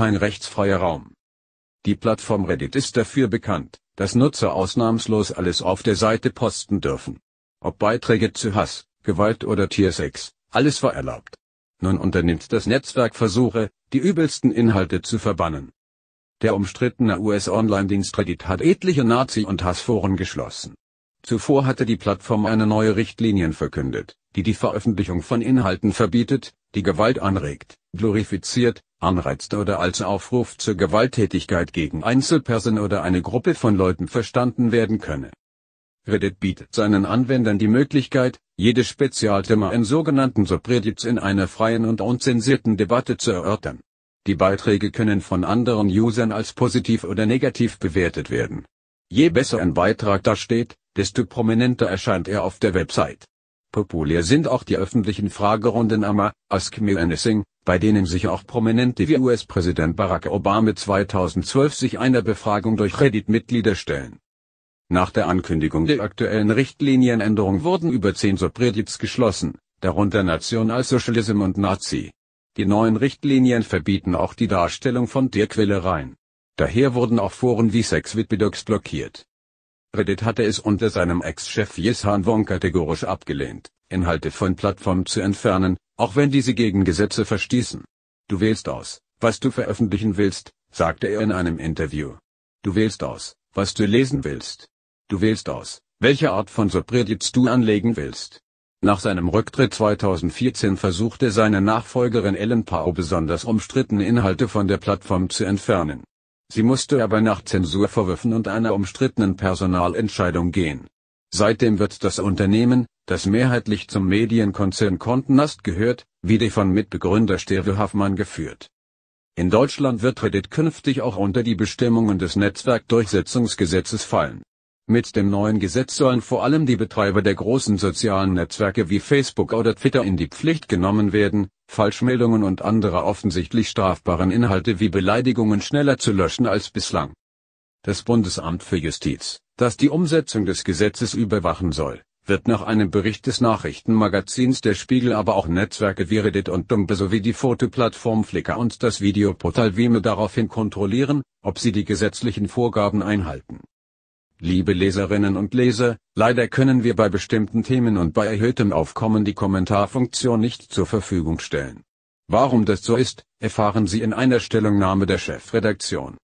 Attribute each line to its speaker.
Speaker 1: kein rechtsfreier Raum. Die Plattform Reddit ist dafür bekannt, dass Nutzer ausnahmslos alles auf der Seite posten dürfen. Ob Beiträge zu Hass, Gewalt oder Tiersex, alles war erlaubt. Nun unternimmt das Netzwerk Versuche, die übelsten Inhalte zu verbannen. Der umstrittene US-Online-Dienst Reddit hat etliche Nazi- und Hassforen geschlossen. Zuvor hatte die Plattform eine neue Richtlinien verkündet, die die Veröffentlichung von Inhalten verbietet, die Gewalt anregt, glorifiziert, anreizte oder als Aufruf zur Gewalttätigkeit gegen Einzelpersonen oder eine Gruppe von Leuten verstanden werden könne. Reddit bietet seinen Anwendern die Möglichkeit, jedes Spezialthema in sogenannten Subreddits in einer freien und unzensierten Debatte zu erörtern. Die Beiträge können von anderen Usern als positiv oder negativ bewertet werden. Je besser ein Beitrag dasteht, desto prominenter erscheint er auf der Website. Populär sind auch die öffentlichen Fragerunden AMA, Ask Me Anything, bei denen sich auch Prominente wie US-Präsident Barack Obama 2012 sich einer Befragung durch Reddit-Mitglieder stellen. Nach der Ankündigung der aktuellen Richtlinienänderung wurden über zehn Subreddits geschlossen, darunter Nationalsozialism und Nazi. Die neuen Richtlinien verbieten auch die Darstellung von Tierquälereien. Daher wurden auch Foren wie SexWitBedox blockiert. Reddit hatte es unter seinem Ex-Chef Yishan Wong kategorisch abgelehnt, Inhalte von Plattformen zu entfernen, auch wenn diese gegen Gesetze verstießen. Du wählst aus, was du veröffentlichen willst, sagte er in einem Interview. Du wählst aus, was du lesen willst. Du wählst aus, welche Art von Subreddits du anlegen willst. Nach seinem Rücktritt 2014 versuchte seine Nachfolgerin Ellen Pau besonders umstrittene Inhalte von der Plattform zu entfernen. Sie musste aber nach Zensurvorwürfen und einer umstrittenen Personalentscheidung gehen. Seitdem wird das Unternehmen, das mehrheitlich zum Medienkonzern Kontenast gehört, wieder von Mitbegründer Steve Hoffmann geführt. In Deutschland wird Reddit künftig auch unter die Bestimmungen des Netzwerkdurchsetzungsgesetzes fallen. Mit dem neuen Gesetz sollen vor allem die Betreiber der großen sozialen Netzwerke wie Facebook oder Twitter in die Pflicht genommen werden, Falschmeldungen und andere offensichtlich strafbaren Inhalte wie Beleidigungen schneller zu löschen als bislang. Das Bundesamt für Justiz das die Umsetzung des Gesetzes überwachen soll, wird nach einem Bericht des Nachrichtenmagazins Der Spiegel aber auch Netzwerke wie Reddit und Dumbe sowie die Fotoplattform Flickr und das Videoportal Vime daraufhin kontrollieren, ob sie die gesetzlichen Vorgaben einhalten. Liebe Leserinnen und Leser, leider können wir bei bestimmten Themen und bei erhöhtem Aufkommen die Kommentarfunktion nicht zur Verfügung stellen. Warum das so ist, erfahren Sie in einer Stellungnahme der Chefredaktion.